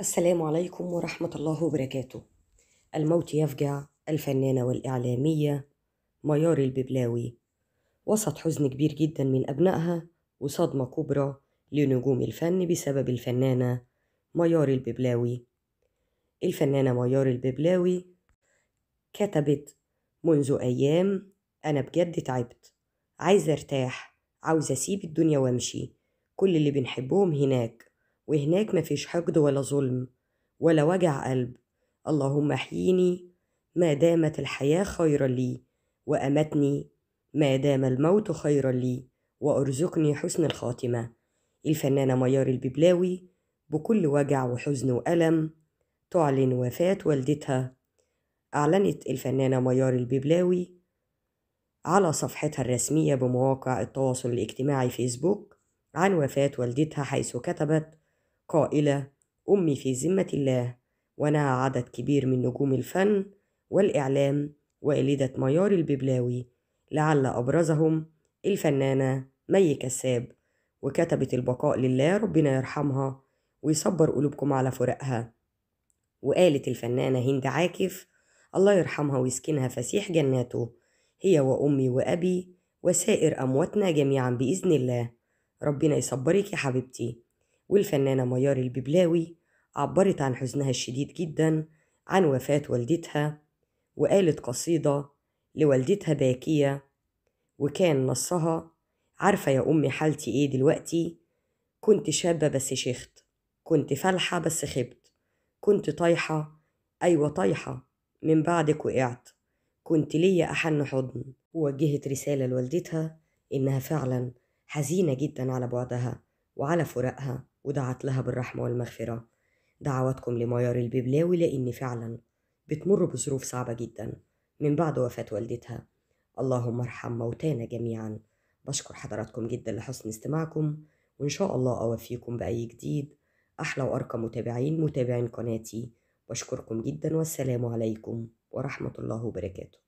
السلام عليكم ورحمة الله وبركاته الموت يفجع الفنانة والإعلامية ميار الببلاوي وسط حزن كبير جدا من أبنائها وصدمة كبرى لنجوم الفن بسبب الفنانة ميار الببلاوي الفنانة ميار الببلاوي كتبت منذ أيام أنا بجد تعبت عايزة أرتاح عاوزة أسيب الدنيا وأمشي كل اللي بنحبهم هناك وهناك مفيش حقد ولا ظلم ولا وجع قلب اللهم احييني ما دامت الحياة خيرا لي وأمتني ما دام الموت خيرا لي وأرزقني حسن الخاتمة الفنانة ميار الببلاوي بكل وجع وحزن وألم تعلن وفاة والدتها أعلنت الفنانة ميار الببلاوي على صفحتها الرسمية بمواقع التواصل الاجتماعي فيسبوك عن وفاة والدتها حيث كتبت قائلة أمي في ذمة الله وأنا عدد كبير من نجوم الفن والإعلام والدة ميار الببلاوي لعل أبرزهم الفنانة مي كساب وكتبت البقاء لله ربنا يرحمها ويصبر قلوبكم على فراقها وقالت الفنانة هند عاكف الله يرحمها ويسكنها فسيح جناته هي وأمي وأبي وسائر أمواتنا جميعا بإذن الله ربنا يصبرك يا حبيبتي والفنانة ميار الببلاوي عبرت عن حزنها الشديد جدا عن وفاة والدتها وقالت قصيدة لوالدتها باكية وكان نصها عارفة يا أمي حالتي إيه دلوقتي كنت شابة بس شيخت كنت فالحة بس خبت كنت طايحة أيوة طايحة من بعدك وقعت كنت ليا أحن حضن ووجهت رسالة لوالدتها إنها فعلا حزينة جدا على بعدها وعلى فراقها ودعت لها بالرحمة والمغفرة دعواتكم لميار الببلاوي لأن فعلا بتمر بظروف صعبة جدا من بعد وفاة والدتها اللهم ارحم موتانا جميعا بشكر حضراتكم جدا لحسن استماعكم وإن شاء الله أوفيكم بأي جديد أحلى وأرقى متابعين متابعين قناتي بشكركم جدا والسلام عليكم ورحمة الله وبركاته